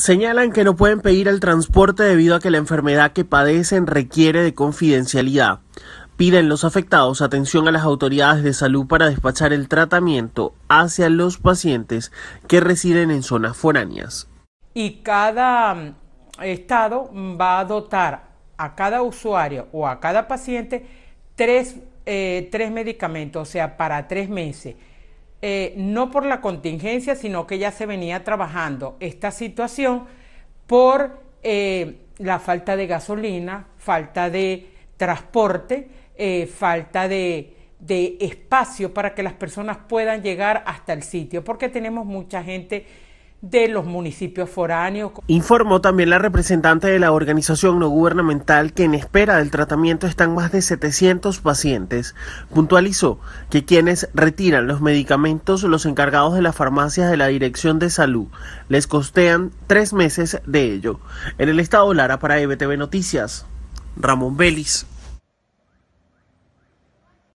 Señalan que no pueden pedir el transporte debido a que la enfermedad que padecen requiere de confidencialidad. Piden los afectados atención a las autoridades de salud para despachar el tratamiento hacia los pacientes que residen en zonas foráneas. Y cada mm, estado va a dotar a cada usuario o a cada paciente tres, eh, tres medicamentos, o sea, para tres meses. Eh, no por la contingencia, sino que ya se venía trabajando esta situación por eh, la falta de gasolina, falta de transporte, eh, falta de, de espacio para que las personas puedan llegar hasta el sitio, porque tenemos mucha gente de los municipios foráneos. Informó también la representante de la organización no gubernamental que en espera del tratamiento están más de 700 pacientes. Puntualizó que quienes retiran los medicamentos, los encargados de las farmacias de la Dirección de Salud, les costean tres meses de ello. En el estado Lara para EBTV Noticias, Ramón Vélez.